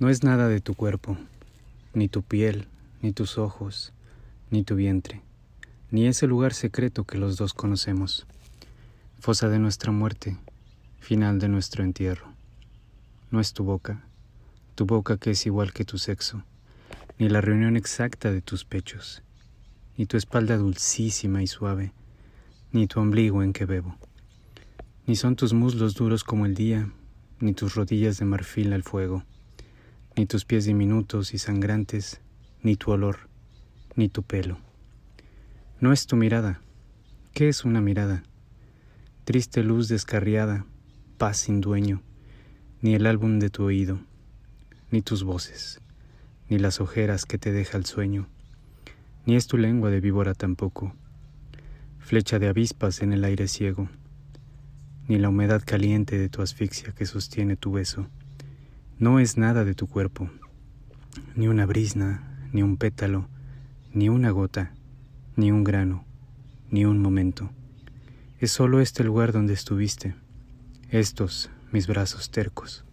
No es nada de tu cuerpo, ni tu piel, ni tus ojos, ni tu vientre, ni ese lugar secreto que los dos conocemos. Fosa de nuestra muerte, final de nuestro entierro. No es tu boca, tu boca que es igual que tu sexo, ni la reunión exacta de tus pechos, ni tu espalda dulcísima y suave, ni tu ombligo en que bebo, ni son tus muslos duros como el día, ni tus rodillas de marfil al fuego ni tus pies diminutos y sangrantes, ni tu olor, ni tu pelo. No es tu mirada. ¿Qué es una mirada? Triste luz descarriada, paz sin dueño, ni el álbum de tu oído, ni tus voces, ni las ojeras que te deja el sueño, ni es tu lengua de víbora tampoco, flecha de avispas en el aire ciego, ni la humedad caliente de tu asfixia que sostiene tu beso no es nada de tu cuerpo, ni una brisna, ni un pétalo, ni una gota, ni un grano, ni un momento. Es solo este lugar donde estuviste, estos mis brazos tercos.